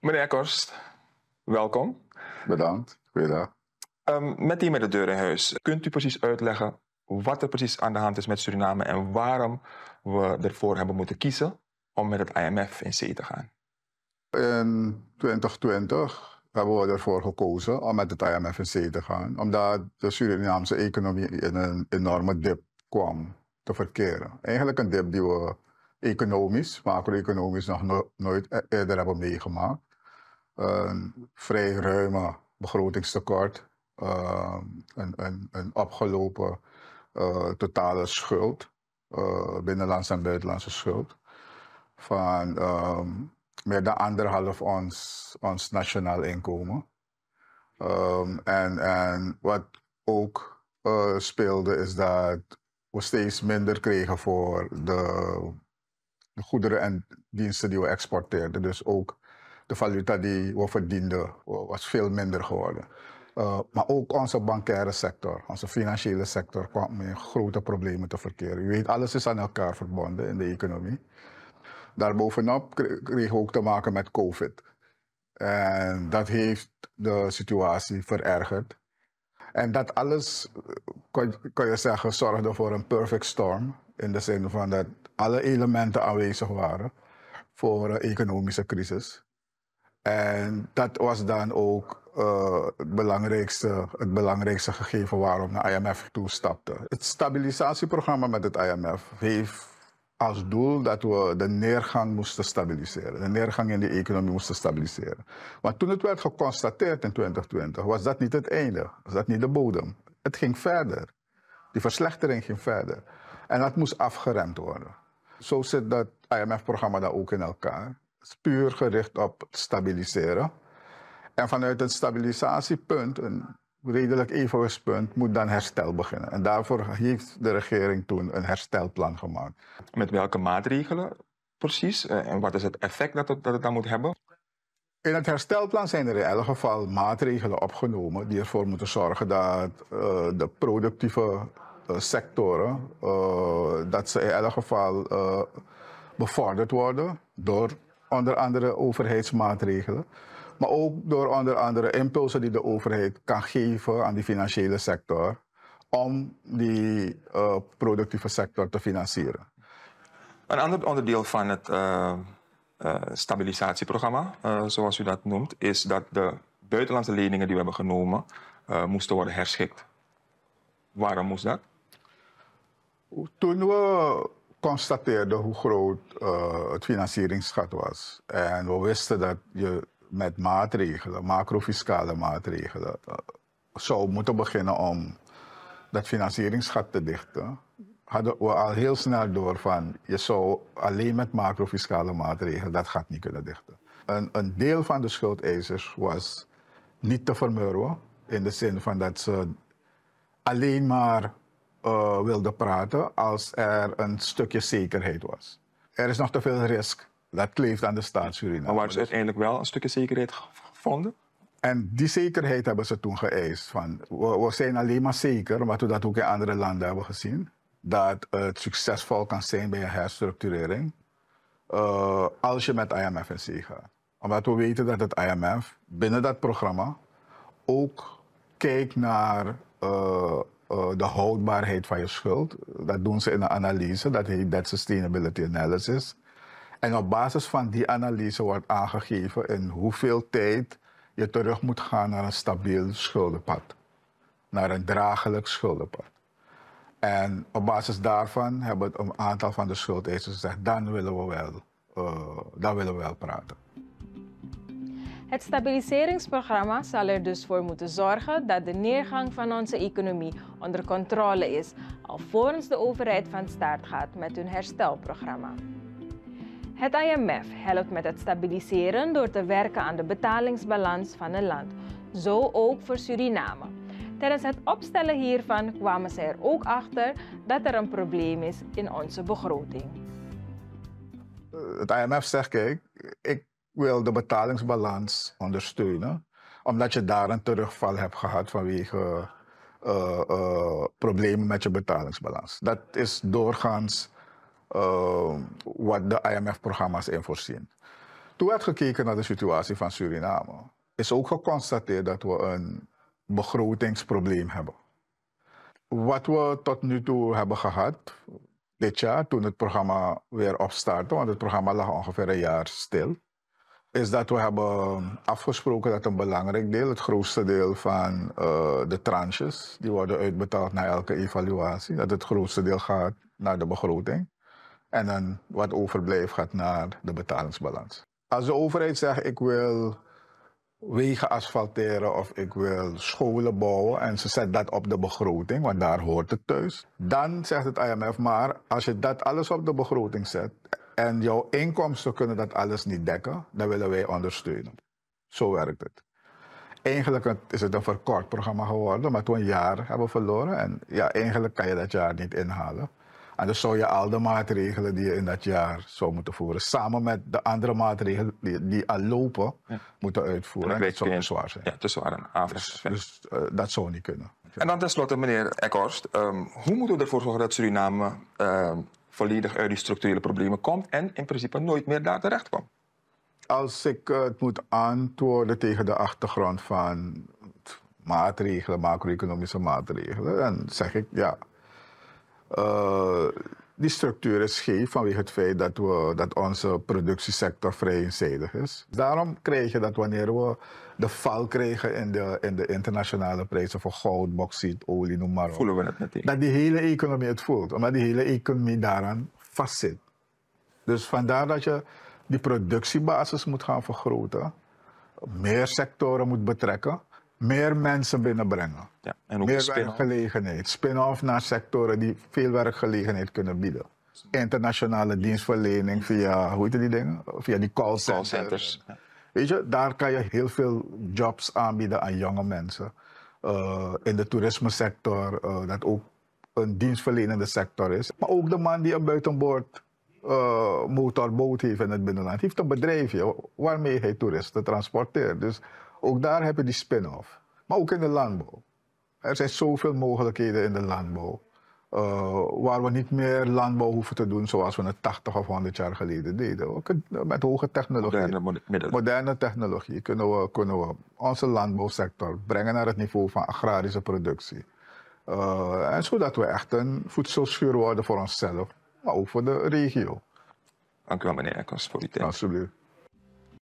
Meneer Korst, welkom. Bedankt, goeiedag. Um, die met de deur in huis. Kunt u precies uitleggen wat er precies aan de hand is met Suriname en waarom we ervoor hebben moeten kiezen om met het IMF in zee te gaan? In 2020 hebben we ervoor gekozen om met het IMF in zee te gaan, omdat de Surinaamse economie in een enorme dip kwam te verkeren. Eigenlijk een dip die we economisch, macro-economisch, nog nooit e-, eerder hebben meegemaakt. Een vrij ruime begrotingstekort, ehm, een, een, een, opgelopen eh, totale schuld, eh, binnenlandse en buitenlandse schuld, van ehm, meer dan anderhalf ons, ons nationaal inkomen. Ehm, en, en wat ook eh, speelde is dat we steeds minder kregen voor de de goederen en diensten die we exporteerden. Dus ook de valuta die we verdienden was veel minder geworden. Eh, maar ook onze bankaire sector, onze financiële sector kwam met grote problemen te verkeren. Je weet, alles is aan elkaar verbonden in de economie. Daarbovenop kreeg we ook te maken met COVID. En dat heeft de situatie verergerd. En dat alles, eh, kan je zeggen, zorgde voor een perfect storm. In de zin van dat alle elementen aanwezig waren voor een economische crisis. En dat was dan ook eh, het, belangrijkste, het belangrijkste gegeven waarom de IMF toestapte. Het stabilisatieprogramma met het IMF heeft als doel dat we de neergang moesten stabiliseren. De neergang in de economie moesten stabiliseren. Maar toen het werd geconstateerd in 2020, was dat niet het einde. Was dat niet de bodem. Het ging verder. Die verslechtering ging verder. En dat moest afgeremd worden. Zo zit dat IMF-programma dat ook in elkaar. Puur gericht op stabiliseren. En vanuit een stabilisatiepunt, een redelijk evenwichtspunt, moet dan herstel beginnen. En daarvoor heeft de regering toen een herstelplan gemaakt. Met welke maatregelen precies? Eh, en wat is het effect dat het, dat dan moet hebben? In het herstelplan zijn er in elk geval maatregelen opgenomen die ervoor moeten zorgen dat eh, de productieve eh, sectoren, eh, dat ze in elk geval eh, bevorderd worden door onder andere overheidsmaatregelen. Maar ook door onder andere impulsen die de overheid kan geven aan die financiële sector om die productieve sector te financieren. Een ander onderdeel van het stabilisatieprogramma, zoals u dat noemt, is dat de buitenlandse leningen die we hebben genomen moesten worden herschikt. Waarom moest dat? toen we constateerden hoe groot eh, het financieringsgat was en we wisten dat je met maatregelen, macrofiscale maatregelen, eh, zou moeten beginnen om dat financieringsgat te dichten, hadden we al heel snel door van je zou alleen met macrofiscale maatregelen dat gat niet kunnen dichten. Een, een deel van de schuldeisers was niet te vermurwen, in de zin van dat ze alleen maar eh, wilde praten als er een stukje zekerheid was. Er is nog te veel risk. Dat kleeft aan de staat Suriname. Maar waar ze uiteindelijk wel een stukje zekerheid gevonden? En die zekerheid hebben ze toen geëist. Van, we, zijn alleen maar zeker, wat we dat ook in andere landen hebben gezien, dat het succesvol kan zijn bij een herstructurering eh, als je met IMF in zee gaat. Omdat we weten dat het IMF binnen dat programma ook kijkt naar eh, eh, de houdbaarheid van je schuld. Dat doen ze in een analyse, dat heet Debt Sustainability Analysis. En op basis van die analyse wordt aangegeven in hoeveel tijd je terug moet gaan naar een stabiel schuldenpad. Naar een draaglijk schuldenpad. En op basis daarvan hebben een aantal van de schuldeisers gezegd, dan willen we wel, eh, dan willen we wel praten. Het stabiliseringsprogramma zal er dus voor moeten zorgen dat de neergang van onze economie onder controle is, alvorens de overheid van start gaat met hun herstelprogramma. Het IMF helpt met het stabiliseren door te werken aan de betalingsbalans van een land, zo ook voor Suriname. Tijdens het opstellen hiervan kwamen ze er ook achter dat er een probleem is in onze begroting. Eh, het IMF zegt, kijk, ik wil de betalingsbalans ondersteunen, omdat je daar een terugval hebt gehad vanwege eh, eh, problemen met je betalingsbalans. Dat is doorgaans eh, wat de IMF-programma's in voorzien. Toen werd gekeken naar de situatie van Suriname, is ook geconstateerd dat we een begrotingsprobleem hebben. Wat we tot nu toe hebben gehad, dit jaar, toen het programma weer opstartte, want het programma lag ongeveer een jaar stil, is dat we hebben ehm, afgesproken dat een belangrijk deel, het grootste deel van eh, de tranches, die worden uitbetaald na elke evaluatie, dat het grootste deel gaat naar de begroting. En dan wat overblijft gaat naar de betalingsbalans. Als de overheid zegt ik wil wegen asfalteren of ik wil scholen bouwen en ze zet dat op de begroting, want daar hoort het thuis. Dan zegt het IMF maar als je dat alles op de begroting zet en jouw inkomsten kunnen dat alles niet dekken. Dan willen wij ondersteunen. Zo werkt het. Eigenlijk is het een verkort programma geworden, maar toen een jaar hebben we verloren. En ja, eigenlijk kan je dat jaar niet inhalen. En dan zou je al de maatregelen die je in dat jaar zou moeten voeren, samen met de andere maatregelen die, al lopen, moeten uitvoeren. En dat, zou te zwaar zijn. Ja, te zwaar een avonds. Dus, dus eh, dat zou niet kunnen. En dan tenslotte, meneer Eckhorst, ehm, hoe moeten we ervoor zorgen dat Suriname ehm, volledig uit die structurele problemen komt en in principe nooit meer daar terecht Als ik eh, het moet antwoorden tegen de achtergrond van maatregelen, macro-economische maatregelen, dan zeg ik ja. Eh, die structuur is scheef vanwege het feit dat, we, dat onze productiesector vrij eenzijdig is. Daarom krijg je dat wanneer we de val krijgen in de, in de internationale prijzen voor goud, bauxiet, olie, noem maar op. Voelen we het meteen. Dat die hele economie het voelt, omdat die hele economie daaraan vastzit. Dus vandaar dat je die productiebasis moet gaan vergroten, meer sectoren moet betrekken meer mensen binnenbrengen. Ja, en ook meer werkgelegenheid. Spin-off naar sectoren die veel werkgelegenheid kunnen bieden. Internationale dienstverlening via, hoe heet die dingen? Via die call centers. Weet je, daar kan je heel veel jobs aanbieden aan jonge mensen. Eh, in de toerisme sector, eh, dat ook een dienstverlenende sector is. Maar ook de man die een buitenboord uh, eh, motorboot heeft in het binnenland. heeft een bedrijfje waarmee hij toeristen transporteert. Dus ook daar heb je die spin-off. Maar ook in de landbouw. Er zijn zoveel mogelijkheden in de landbouw. Eh, waar we niet meer landbouw hoeven te doen zoals we het 80 of 100 jaar geleden deden. Ook met hoge technologie. Moderne, technologie kunnen we, kunnen onze landbouwsector brengen naar het niveau van agrarische productie. Uh, en zodat we echt een voedselschuur worden voor onszelf maar nou, ook voor de regio. Dank wel, meneer voor uw